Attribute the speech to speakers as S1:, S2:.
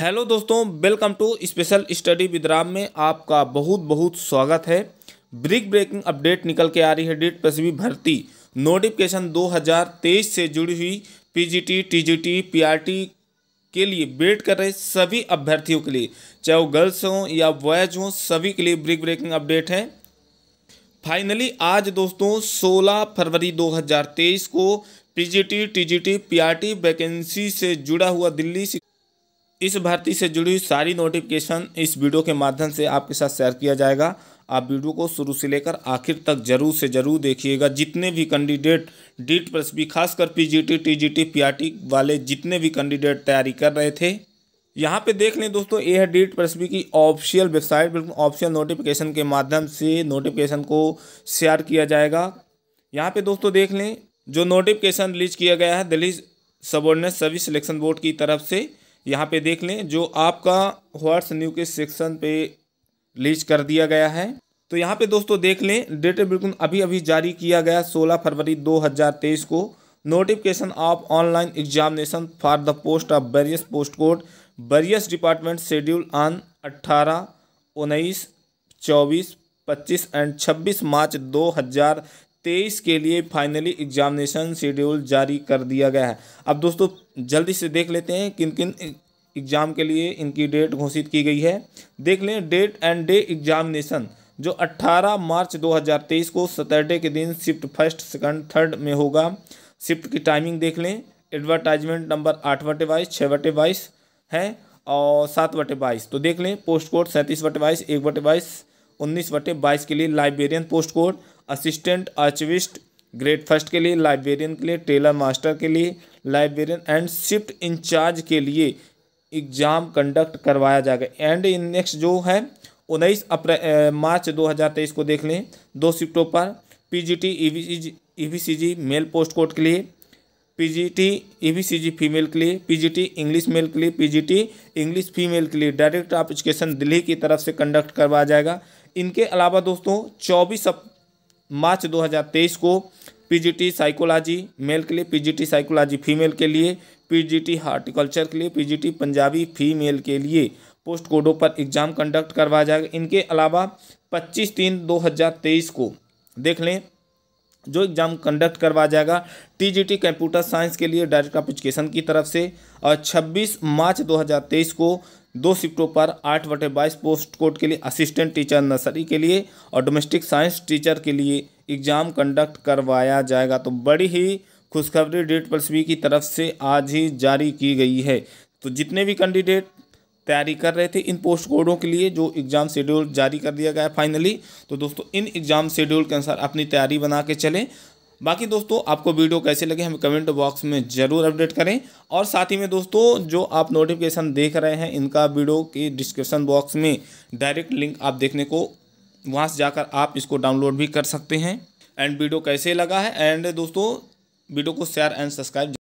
S1: hello दोस्तों welcome to special study विद्राम में आपका बहुत बहुत स्वागत है ब्रिक ब्रेकिंग अपडेट निकल के आ रही है डेट पसवी भर्ती नोटिफिकेशन 2023 से जुड़ी हुई पीजीटी टीजीटी पीआरटी के लिए वेट कर रहे सभी अभ्यर्थियों के लिए चाहे वो गर्ल्स हों या बॉयज हों सभी के लिए ब्रिक ब्रेकिंग अपडेट है फाइनली आज दोस्तों 16 फरवरी 2023 को पीजीटी टीजीटी पीआरटी वैकेंसी से जुड़ा हुआ दिल्ली इस भर्ती से जुड़ी सारी नोटिफिकेशन इस वीडियो के माध्यम से आपके साथ शेयर किया जाएगा आप वीडियो को शुरू से लेकर आखिर तक जरूर से जरूर देखिएगा जितने भी कैंडिडेट डीट प्लस भी खासकर पीजीटी टीजीटी पीआरटी वाले जितने भी कैंडिडेट तैयारी कर रहे थे यहाँ पे देख लें दोस्तों ये है डीट प्लस बी की ऑफिशियल वेबसाइट बिल्कुल ऑफिशियल नोटिफिकेशन के माध्यम से नोटिफिकेशन को शेयर किया जाएगा यहाँ पे दोस्तों देख लें जो नोटिफिकेशन रिलीज किया गया है Delhi subordinate service selection board की तरफ से यहाँ पे देख लें जो आपका व्हाट्स न्यू के सेक्शन पे लीज कर दिया गया है तो यहाँ पे दोस्तों देख लें डेट बिल्कुल अभी अभी जारी किया गया 16 फरवरी 2023 को notification of online examination for the post of various post code various department schedule on 18, 19, 24, 25 and 26 March तेईस के लिए फाइनली एग्जामिनेशन शेड्यूल जारी कर दिया गया है अब दोस्तों जल्दी से देख लेते हैं किन किन एग्ज़ाम के लिए इनकी डेट घोषित की गई है देख लें डेट एंड डे एग्जामिनेशन जो 18 मार्च 2023 को सैटरडे के दिन शिफ्ट फर्स्ट सेकंड थर्ड में होगा शिफ्ट की टाइमिंग देख लें एडवर्टाइजमेंट नंबर आठ बटे बाईस छः बटे बाईस है और सात बटे बाईस तो देख लें पोस्ट कोड सैंतीस बटे बाईस एक बटे बाईस उन्नीस बटे बाईस के लिए librarian post code assistant archivist grade first के लिए लाइब्रेरियन के लिए टेलर मास्टर के लिए लाइब्रेरियन एंड शिफ्ट इंचार्ज के लिए एग्ज़ाम कंडक्ट करवाया जाएगा एंड इन नेक्स्ट जो है उन्नीस अप्रैल मार्च 2023 को देख लें दो शिफ्टों पर PGT EVCG male post code के लिए पीजीटी ईवीसीजी फीमेल के लिए पीजीटी इंग्लिश मेल के लिए पीजीटी इंग्लिश फीमेल के लिए डायरेक्ट ऑफ एजुकेशन दिल्ली की तरफ से कंडक्ट करवाया जाएगा इनके अलावा दोस्तों चौबीस अप मार्च 2023 को पीजीटी साइकोलॉजी मेल के लिए पीजीटी साइकोलॉजी फीमेल के लिए पीजीटी हार्टिकल्चर के लिए पीजीटी पंजाबी फीमेल के लिए पोस्ट कोडों पर एग्जाम कंडक्ट करवाया जाएगा इनके अलावा 25 तीन 2023 को देख लें जो एग्ज़ाम कंडक्ट करवाया जाएगा टीजीटी कंप्यूटर साइंस के लिए डायरेक्ट ऑफ एजुकेशन की तरफ से और 26 मार्च 2023 को दो शिफ्टों पर आठ बटे बाईस पोस्ट कोड के लिए असिस्टेंट टीचर नर्सरी के लिए और डोमेस्टिक साइंस टीचर के लिए एग्ज़ाम कंडक्ट करवाया जाएगा तो बड़ी ही खुशखबरी डेट पल्सवी की तरफ से आज ही जारी की गई है तो जितने भी कैंडिडेट तैयारी कर रहे थे इन पोस्ट कोडों के लिए जो एग्ज़ाम शेड्यूल जारी कर दिया गया है फाइनली तो दोस्तों इन एग्ज़ाम शेड्यूल के अनुसार अपनी तैयारी बना के चलें बाकी दोस्तों आपको वीडियो कैसे लगे हमें कमेंट बॉक्स में ज़रूर अपडेट करें और साथ ही में दोस्तों जो आप नोटिफिकेशन देख रहे हैं इनका वीडियो के डिस्क्रिप्शन बॉक्स में डायरेक्ट लिंक आप देखने को वहाँ से जाकर आप इसको डाउनलोड भी कर सकते हैं एंड वीडियो कैसे लगा है एंड दोस्तों वीडियो को शेयर एंड सब्सक्राइब